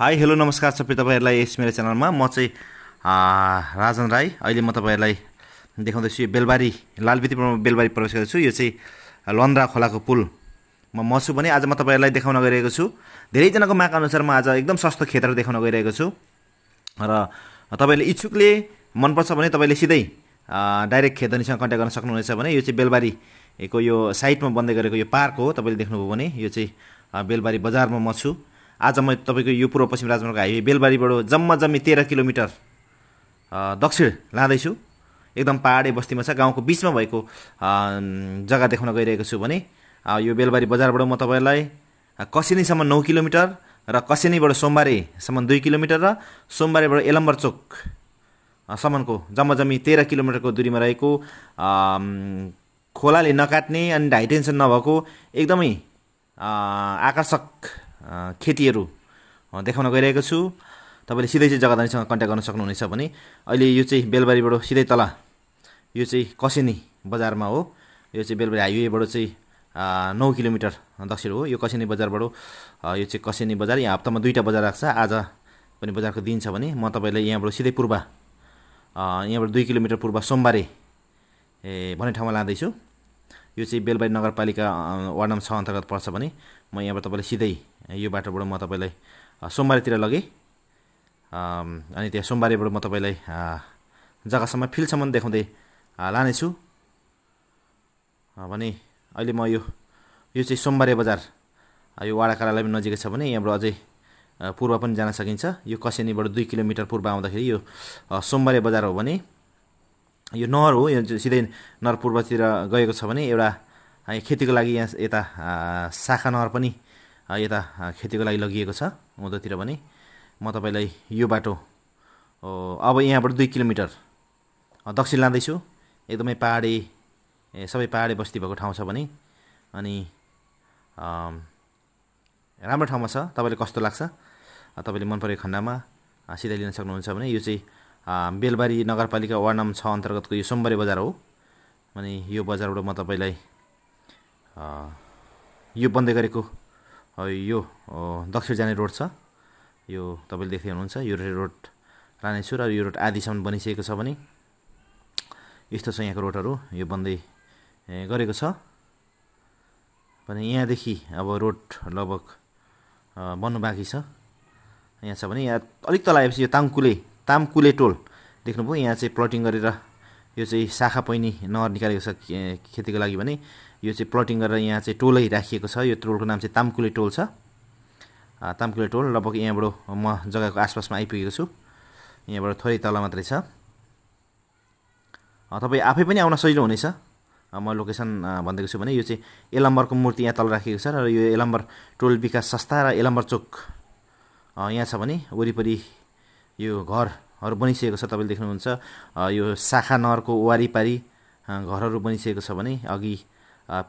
hi hello नमस्कार सबै तपाईँहरूलाई यस मेरो च्यानलमा म चाहिँ राजन राई अहिले म तपाईँहरूलाई देखाउँदैछु यो बेलबारी लालबितीमा बेलबारी प्रवेश गर्दैछु यो चाहिँ लन्द्रा खोलाको पुल म छु भने आज म तपाईँहरूलाई देखाउन गइरहेको छु धेरैजनाको माग अनुसार म आज एकदम सस्तो खेतहरू देखाउन गइरहेको छु र तपाईँले इच्छुकले मनपर्छ भने तपाईँले सिधै डाइरेक्ट खेतनीसँग कन्ट्याक्ट गर्न सक्नुहुनेछ भने यो चाहिँ बेलबारीको यो साइडमा बन्दै गरेको यो पार्क हो तपाईँले देख्नुभयो भने यो चाहिँ बेलबारी बजारमा म छु आज म तपाईँको यो पूर्व पश्चिम राजमार्ग हाइवे बेलबारीबाट जम्मा जम्मी तेह्र किलोमिटर दक्षिण लाँदैछु एकदम पाहाडे बस्तीमा छ गाउँको बिचमा भएको जग्गा देखाउन गइरहेको छु भने यो बेलबारी बजारबाट म तपाईँलाई कसिनीसम्म नौ किलोमिटर र कसिनीबाट सोमबारेसम्म दुई किलोमिटर र सोमबारेबाट एलम्बर चोक सम्मको जम्मा जम्मी तेह्र किलोमिटरको दुरीमा रहेको खोलाले नकाट्ने अनि हाइटेन्सन नभएको एकदमै आकर्षक खेतीहरू देखाउन गइरहेको छु तपाईँले सिधै चाहिँ जग्गादानीसँग कन्ट्याक्ट गर्न सक्नुहुनेछ भने अहिले यो चाहिँ बेलबारीबाट सिधै तल यो चाहिँ कसेनी बजारमा हो यो चाहिँ बेलबारी हाइवेबाट चाहिँ नौ किलोमिटर दक्षिण हो यो कसेनी बजारबाट यो चाहिँ कसेनी बजार यहाँ हप्तामा दुईवटा बजार राख्छ आज पनि बजारको दिन छ भने म तपाईँलाई यहाँबाट सिधै पूर्व यहाँबाट दुई किलोमिटर पूर्व सोमबारे ए भन्ने ठाउँमा लाँदैछु यो चाहिँ बेलबारी नगरपालिका वार्ड नम्बर छ अन्तर्गत पर्छ भने म यहाँबाट तपाईँलाई सिधै यो बाटोबाट म तपाईँलाई सोमबारेतिर लगेँ अनि त्यहाँ सोमबारेबाट म तपाईँलाई जग्गासम्म फिल्डसम्म देखाउँदै लानेछु भने अहिले म यो यो चाहिँ सोमबारे बजार यो वाडा कार्यालय पनि नजिकै छ भने यहाँबाट अझै पूर्व पनि जान सकिन्छ यो कसेनीबाट दुई किलोमिटर पूर्व आउँदाखेरि यो सोमबारे बजार हो भने यो नहर हो यो सिधै नहर पूर्वतिर गएको छ भने एउटा खेतीको लागि यहाँ यता शाखा नहर पनि यता खेतीको लागि लगिएको छ उँधोतिर भने म तपाईँलाई यो बाटो अब यहाँबाट दुई किलोमिटर दक्षिण लाँदैछु एकदमै पाहाडे सबै पाहाडे बस्ती भएको ठाउँ छ भने अनि राम्रो ठाउँमा छ तपाईँले कस्तो लाग्छ तपाईँले मन परेको खण्डमा सिधै लिन सक्नुहुन्छ भने यो चाहिँ बेलबारी नगरपालिका वार्ड नम्बर छ अन्तर्गतको यो सोमबारे बजार हो अनि यो बजारबाट म तपाईँलाई यो बन्दै गरेको यो दक्षिण जाने रोड छ यो तपाईँले देख्दै हुनुहुन्छ यो रोड रानेछु र यो रोड आधीसम्म बनिसकेको छ भने यस्तो छ यहाँको रोडहरू यो बन्दै गरेको छ भने यहाँदेखि अब रोड लगभग बन्नु बाँकी छ यहाँ छ भने यहाँ अलिक तल आएपछि यो ताङ्कुले तामकुले टोल देख्नुभयो यहाँ चाहिँ प्लटिङ गरेर यो चाहिँ शाखा पैनी नहर निकालेको छ खेतीको लागि भने यो चाहिँ प्लटिङ गरेर यहाँ चाहिँ टोलै राखिएको छ यो टोलको नाम चाहिँ तामकुले टोल छ तामकुले टोल लगभग यहाँबाट म जग्गाको आसपासमा आइपुगेको छु यहाँबाट थोरै तल मात्रै छ तपाईँ आफै पनि आउन सजिलो हुनेछ म लोकेसन भनिदिएको छु भने यो चाहिँ एलम्बरको मूर्ति यहाँ तल राखिएको छ र यो एलम्बर टोल विकास संस्था र एलम्बर चोक यहाँ छ भने वरिपरि यो घरहरू बनिसकेको छ तपाईँले देख्नुहुन्छ यो शाखा नहरको वारिपारि घरहरू बनिसकेको छ भने अघि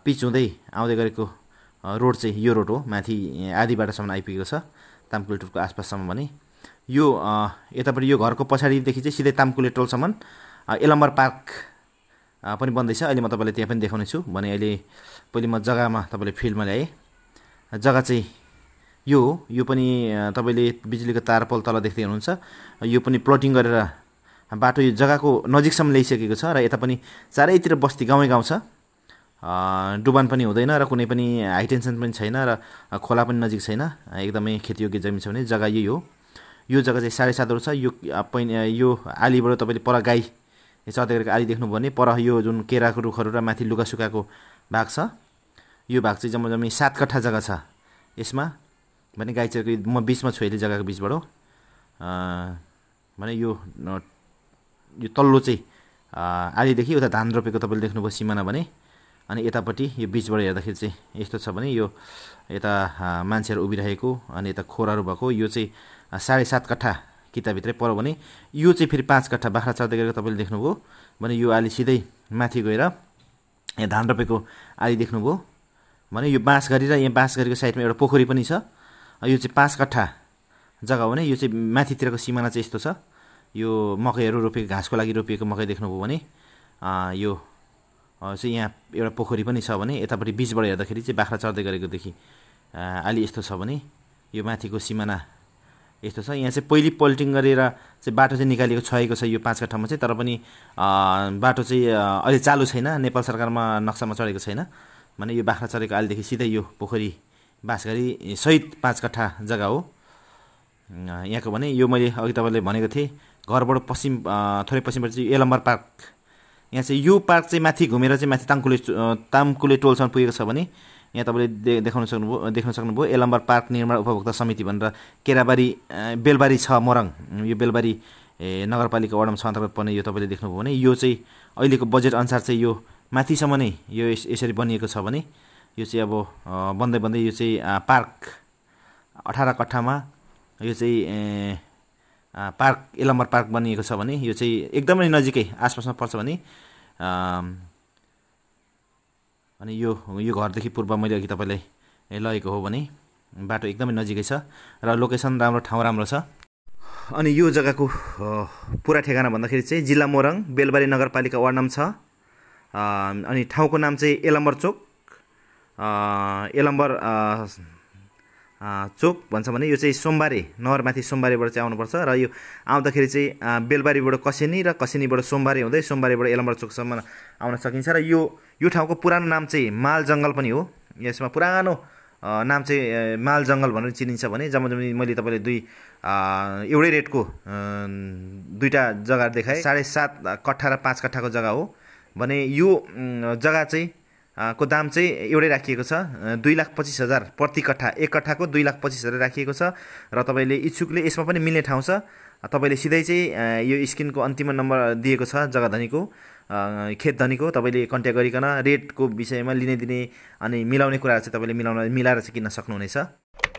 पिच हुँदै आउँदै गरेको रोड चाहिँ यो रोड हो माथि आधीबाटसम्म आइपुगेको छ टोलको आसपाससम्म भने यो यतापट्टि यो घरको पछाडिदेखि चाहिँ सिधै ताम्कुले टोलसम्म एलम्बर पार्क पनि बन्दैछ अहिले म तपाईँलाई त्यहाँ पनि देखाउनेछु भने अहिले पहिले म जग्गामा तपाईँले फिल्डमा ल्याएँ जग्गा चाहिँ यो हो यो पनि तपाईँले बिजुलीको तार पल तल देख्दै हुनुहुन्छ यो पनि प्लटिङ गरेर बाटो यो जग्गाको नजिकसम्म ल्याइसकेको छ र यता पनि चारैतिर बस्ती गाउँ गाउँ छ डुबान पनि हुँदैन र कुनै पनि हाइटेन्सन पनि छैन र खोला पनि नजिक छैन एकदमै खेतीयोग्य जमिन छ भने जग्गा यही हो यो जग्गा चाहिँ साढे सातवटा छ यो पहि यो आलीबाट तपाईँले पर गाई चर्दै गरेको आली देख्नुभयो भने पर यो जुन केराको रुखहरू र माथि लुगासुकाको भाग छ यो भाग चाहिँ जम्मा जम्मी सात कट्ठा जग्गा छ यसमा भने गाई म बिचमा छु अहिले जग्गाको बिचबाट भने यो यो तल्लो चाहिँ आलीदेखि उता धान रोपेको तपाईँले देख्नुभयो सिमाना भने अनि यतापट्टि यो बिचबाट हेर्दाखेरि चाहिँ यस्तो छ भने यो यता मान्छेहरू उभिरहेको अनि यता खोराहरू भएको यो चाहिँ साढे सात कट्ठा किताभित्रै पर्यो भने यो चाहिँ फेरि पाँच कट्ठा बाख्रा चढ्दै गरेको तपाईँले देख्नुभयो भने यो आली सिधै माथि गएर यहाँ धान रोपेको आली देख्नुभयो भने यो बाँसघरी र यहाँ गरेको साइडमा एउटा पोखरी पनि छ यो चाहिँ पाँच कट्ठा जग्गा हो भने यो चाहिँ माथितिरको सिमाना चाहिँ यस्तो छ यो मकैहरू रोपेको घाँसको लागि रोपिएको मकै देख्नुभयो भने यो चाहिँ यहाँ एउटा पोखरी पनि छ भने यतापट्टि बिचबाट हेर्दाखेरि चाहिँ बाख्रा चढ्दै गरेकोदेखि अलि यस्तो छ भने यो माथिको सिमाना यस्तो छ यहाँ चाहिँ पहिले पल्टिङ गरेर चाहिँ बाटो चाहिँ निकालेको छएको छ यो पाँच कट्ठामा चाहिँ तर पनि बाटो चाहिँ अहिले चालु छैन नेपाल सरकारमा नक्सामा चढेको छैन भने यो बाख्रा चढेको अहिलेदेखि सिधै यो पोखरी गरी सहित पाँच कट्ठा जग्गा हो यहाँको भने यो मैले अघि तपाईँले भनेको थिएँ घरबाट पश्चिम थोरै पश्चिमबाट चाहिँ एलम्बर पार्क यहाँ चाहिँ यो पार्क चाहिँ माथि घुमेर चाहिँ माथि तामकुले तामकुले टोलसम्म पुगेको छ भने यहाँ तपाईँले दे देखाउन सक्नुभयो देख्न सक्नुभयो एलम्बर पार्क निर्माण उपभोक्ता समिति भनेर केराबारी बेलबारी छ मोरङ यो बेलबारी नगरपालिका वार्डमा छ अन्तर्गत पर्ने यो तपाईँले देख्नुभयो भने यो चाहिँ अहिलेको बजेट अनुसार चाहिँ यो माथिसम्म नै यो यसरी बनिएको छ भने यो चाहिँ अब बन्दै बन्दै यो चाहिँ पार्क अठार कट्ठामा यो चाहिँ पार्क इलाम्बर पार्क बनिएको छ भने यो चाहिँ एकदमै नजिकै आसपासमा पर्छ भने अनि यो यो घरदेखि पूर्व मैले अघि तपाईँलाई लगेको हो भने बाटो एकदमै नजिकै छ र लोकेसन राम्रो ठाउँ राम्रो छ अनि यो जग्गाको पुरा ठेगाना भन्दाखेरि चाहिँ जिल्ला मोरङ बेलबारी नगरपालिका वार्ड नम्बर छ अनि ठाउँको नाम चाहिँ एलम्बर चोक नम्बर चोक भन्छ भने यो चाहिँ सोमबारे नहरमाथि सोमबारेबाट चाहिँ आउनुपर्छ र यो आउँदाखेरि चाहिँ बेलबारीबाट कसेनी र कसेनीबाट सोमबारे हुँदै सोमबारेबाट एलम्बर चोकसम्म आउन सकिन्छ र यो यो ठाउँको पुरानो नाम चाहिँ माल जङ्गल पनि हो यसमा पुरानो नाम चाहिँ माल जङ्गल भनेर चिनिन्छ भने जम्मा जम्मी मैले तपाईँले दुई एउटै रेटको दुईवटा जग्गा देखाएँ साढे सात कट्ठा र पाँच कट्ठाको जग्गा हो भने यो जग्गा चाहिँ को दाम चाहिँ एउटै राखिएको छ दुई लाख पच्चिस हजार प्रति कट्ठा एक कट्ठाको दुई लाख पच्चिस हजार राखिएको छ र तपाईँले इच्छुकले यसमा पनि मिल्ने ठाउँ छ तपाईँले सिधै चाहिँ यो स्किनको अन्तिम नम्बर दिएको छ जग्गाधनीको धनीको तपाईँले कन्ट्याक्ट गरिकन रेटको विषयमा लिने दिने अनि मिलाउने कुराहरू चाहिँ तपाईँले मिलाउन मिलाएर चाहिँ किन्न सक्नुहुनेछ